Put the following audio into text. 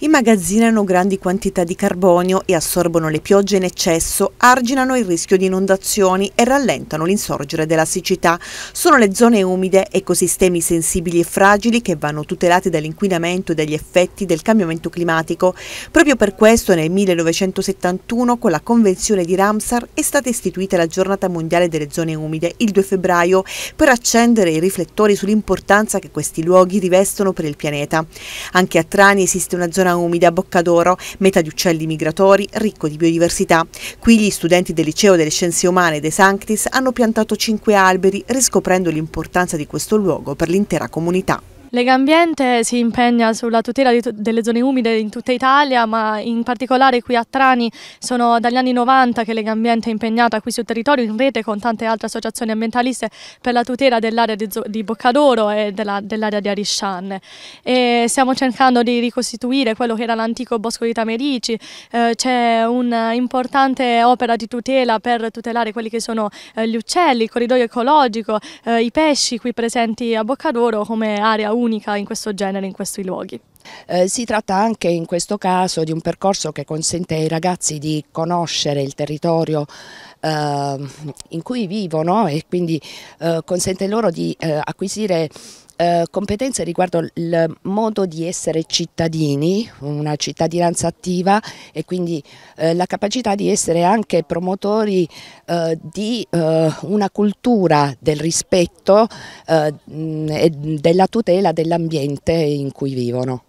Immagazzinano grandi quantità di carbonio e assorbono le piogge in eccesso, arginano il rischio di inondazioni e rallentano l'insorgere della siccità. Sono le zone umide, ecosistemi sensibili e fragili che vanno tutelati dall'inquinamento e dagli effetti del cambiamento climatico. Proprio per questo nel 1971 con la Convenzione di Ramsar è stata istituita la Giornata Mondiale delle Zone Umide il 2 febbraio per accendere i riflettori sull'importanza che questi luoghi rivestono per il pianeta. Anche a Trani esiste una zona zona umida a Boccadoro, meta di uccelli migratori, ricco di biodiversità. Qui gli studenti del Liceo delle Scienze Umane De Sanctis hanno piantato cinque alberi, riscoprendo l'importanza di questo luogo per l'intera comunità. Legambiente si impegna sulla tutela delle zone umide in tutta Italia, ma in particolare qui a Trani sono dagli anni 90 che Legambiente è impegnata qui sul territorio in rete con tante altre associazioni ambientaliste per la tutela dell'area di, di, Boccadoro e dell'area di Ariscian. E stiamo cercando di ricostituire quello che era l'antico bosco di Tamerici, eh, c'è un'importante opera di tutela per tutelare quelli che sono eh, gli uccelli, il corridoio ecologico, eh, i pesci qui presenti a Boccadoro come area umida unica in questo genere, in questi luoghi. Eh, si tratta anche in questo caso di un percorso che consente ai ragazzi di conoscere il territorio eh, in cui vivono e quindi eh, consente loro di eh, acquisire eh, competenze riguardo il modo di essere cittadini, una cittadinanza attiva e quindi eh, la capacità di essere anche promotori eh, di eh, una cultura del rispetto eh, e della tutela dell'ambiente in cui vivono.